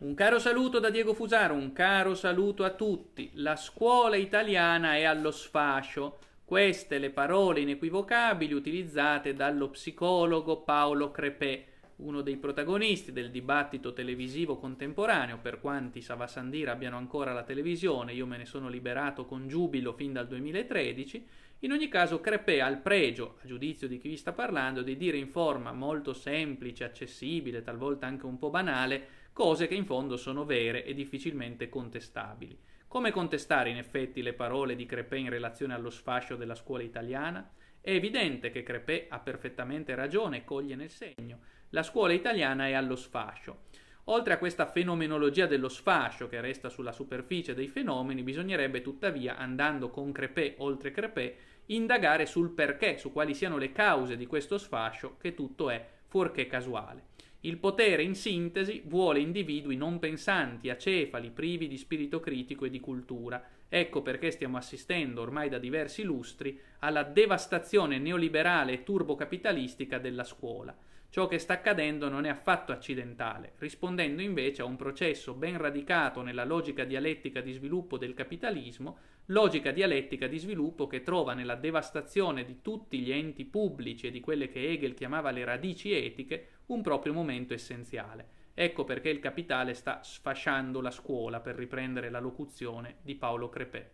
Un caro saluto da Diego Fusaro, un caro saluto a tutti. La scuola italiana è allo sfascio. Queste le parole inequivocabili utilizzate dallo psicologo Paolo Crepè uno dei protagonisti del dibattito televisivo contemporaneo, per quanti Savasandir abbiano ancora la televisione, io me ne sono liberato con giubilo fin dal 2013, in ogni caso Crepè ha il pregio, a giudizio di chi vi sta parlando, di dire in forma molto semplice, accessibile, talvolta anche un po' banale, cose che in fondo sono vere e difficilmente contestabili. Come contestare in effetti le parole di Crepè in relazione allo sfascio della scuola italiana? È evidente che Crepè ha perfettamente ragione e coglie nel segno. La scuola italiana è allo sfascio. Oltre a questa fenomenologia dello sfascio che resta sulla superficie dei fenomeni, bisognerebbe tuttavia, andando con Crepè oltre Crepè, indagare sul perché, su quali siano le cause di questo sfascio, che tutto è fuorché casuale. Il potere, in sintesi, vuole individui non pensanti, acefali, privi di spirito critico e di cultura, Ecco perché stiamo assistendo ormai da diversi lustri alla devastazione neoliberale e turbocapitalistica della scuola. Ciò che sta accadendo non è affatto accidentale, rispondendo invece a un processo ben radicato nella logica dialettica di sviluppo del capitalismo, logica dialettica di sviluppo che trova nella devastazione di tutti gli enti pubblici e di quelle che Hegel chiamava le radici etiche un proprio momento essenziale. Ecco perché il capitale sta sfasciando la scuola per riprendere la locuzione di Paolo Crepè.